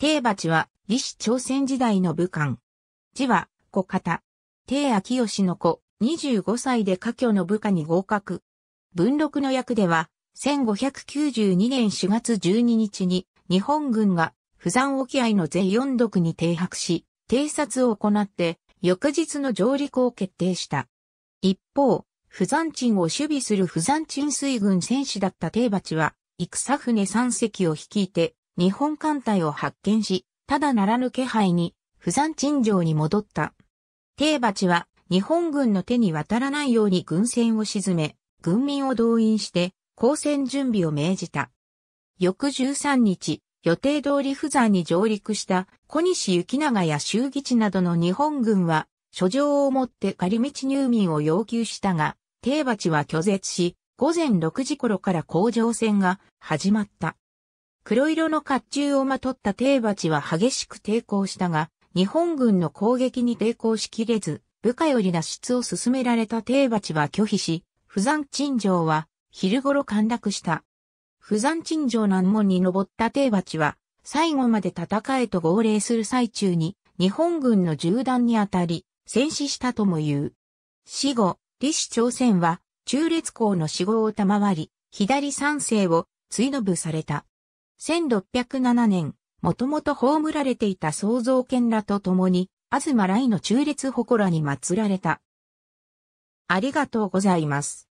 帝鉢は、李氏朝鮮時代の武官。字は、小方。帝秋吉の子、25歳で家居の部下に合格。文禄の役では、1592年4月12日に、日本軍が、釜山沖合の全四独に停泊し、偵察を行って、翌日の上陸を決定した。一方、釜山鎮を守備する釜山鎮水軍戦士だった帝鉢は、戦船三隻を率いて、日本艦隊を発見し、ただならぬ気配に、不山陳城に戻った。定鉢は、日本軍の手に渡らないように軍船を沈め、軍民を動員して、交戦準備を命じた。翌13日、予定通り不山に上陸した小西行長や衆議地などの日本軍は、書状をもって仮道入民を要求したが、定鉢は拒絶し、午前6時頃から工場戦が始まった。黒色の甲冑をまとった定鉢は激しく抵抗したが、日本軍の攻撃に抵抗しきれず、部下より脱出を進められた定鉢は拒否し、不山陳城は昼頃陥落した。不山陳城難門に登った定鉢は、最後まで戦えと号令する最中に、日本軍の銃弾に当たり、戦死したとも言う。死後、李氏朝鮮は、中列校の死後を賜り、左三世を追の部された。1607年、もともと葬られていた創造剣らと共に、東来の中列祠に祀られた。ありがとうございます。